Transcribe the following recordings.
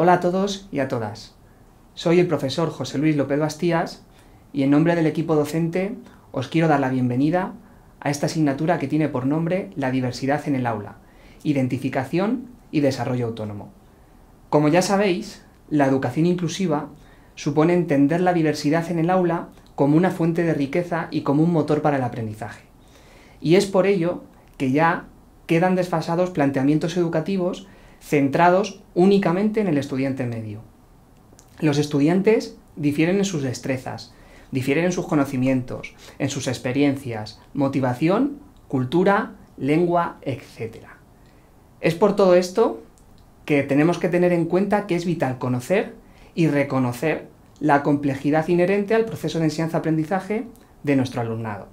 Hola a todos y a todas. Soy el profesor José Luis López Bastías y en nombre del equipo docente os quiero dar la bienvenida a esta asignatura que tiene por nombre La diversidad en el aula, identificación y desarrollo autónomo. Como ya sabéis, la educación inclusiva supone entender la diversidad en el aula como una fuente de riqueza y como un motor para el aprendizaje. Y es por ello que ya quedan desfasados planteamientos educativos centrados únicamente en el estudiante medio. Los estudiantes difieren en sus destrezas, difieren en sus conocimientos, en sus experiencias, motivación, cultura, lengua, etc. Es por todo esto que tenemos que tener en cuenta que es vital conocer y reconocer la complejidad inherente al proceso de enseñanza-aprendizaje de nuestro alumnado.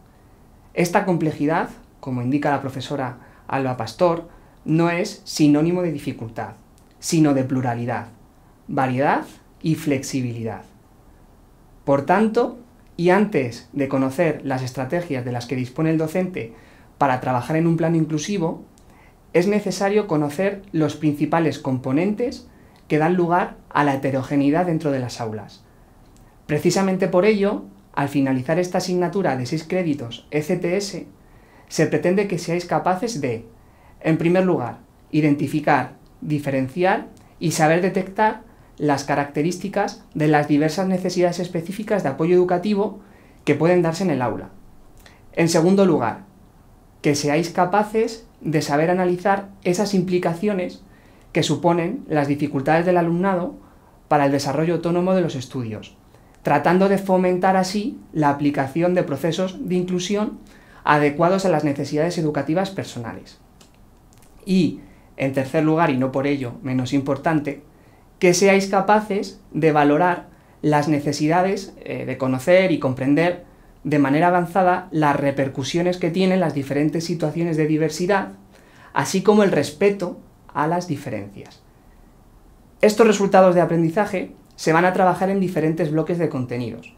Esta complejidad, como indica la profesora Alba Pastor, no es sinónimo de dificultad, sino de pluralidad, variedad y flexibilidad. Por tanto, y antes de conocer las estrategias de las que dispone el docente para trabajar en un plano inclusivo, es necesario conocer los principales componentes que dan lugar a la heterogeneidad dentro de las aulas. Precisamente por ello, al finalizar esta asignatura de 6 créditos STS, e se pretende que seáis capaces de en primer lugar, identificar, diferenciar y saber detectar las características de las diversas necesidades específicas de apoyo educativo que pueden darse en el aula. En segundo lugar, que seáis capaces de saber analizar esas implicaciones que suponen las dificultades del alumnado para el desarrollo autónomo de los estudios, tratando de fomentar así la aplicación de procesos de inclusión adecuados a las necesidades educativas personales. Y, en tercer lugar, y no por ello menos importante, que seáis capaces de valorar las necesidades eh, de conocer y comprender de manera avanzada las repercusiones que tienen las diferentes situaciones de diversidad, así como el respeto a las diferencias. Estos resultados de aprendizaje se van a trabajar en diferentes bloques de contenidos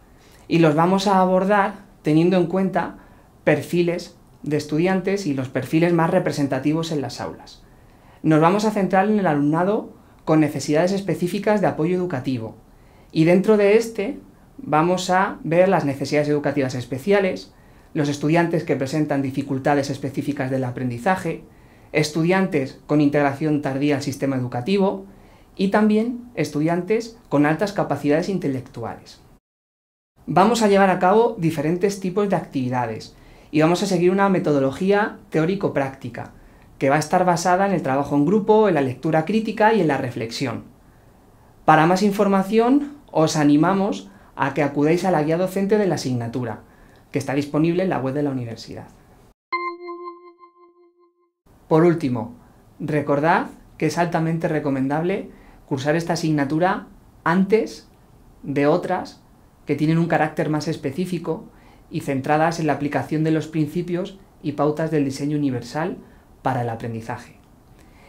y los vamos a abordar teniendo en cuenta perfiles de estudiantes y los perfiles más representativos en las aulas. Nos vamos a centrar en el alumnado con necesidades específicas de apoyo educativo y dentro de este vamos a ver las necesidades educativas especiales, los estudiantes que presentan dificultades específicas del aprendizaje, estudiantes con integración tardía al sistema educativo y también estudiantes con altas capacidades intelectuales. Vamos a llevar a cabo diferentes tipos de actividades y vamos a seguir una metodología teórico-práctica que va a estar basada en el trabajo en grupo, en la lectura crítica y en la reflexión. Para más información, os animamos a que acudáis a la guía docente de la asignatura, que está disponible en la web de la universidad. Por último, recordad que es altamente recomendable cursar esta asignatura antes de otras que tienen un carácter más específico y centradas en la aplicación de los principios y pautas del diseño universal para el aprendizaje.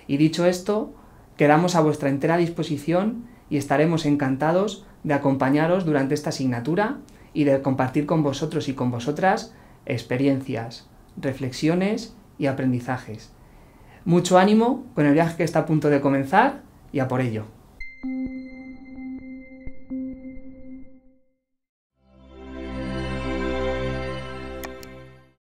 Y dicho esto, quedamos a vuestra entera disposición y estaremos encantados de acompañaros durante esta asignatura y de compartir con vosotros y con vosotras experiencias, reflexiones y aprendizajes. Mucho ánimo con el viaje que está a punto de comenzar y a por ello.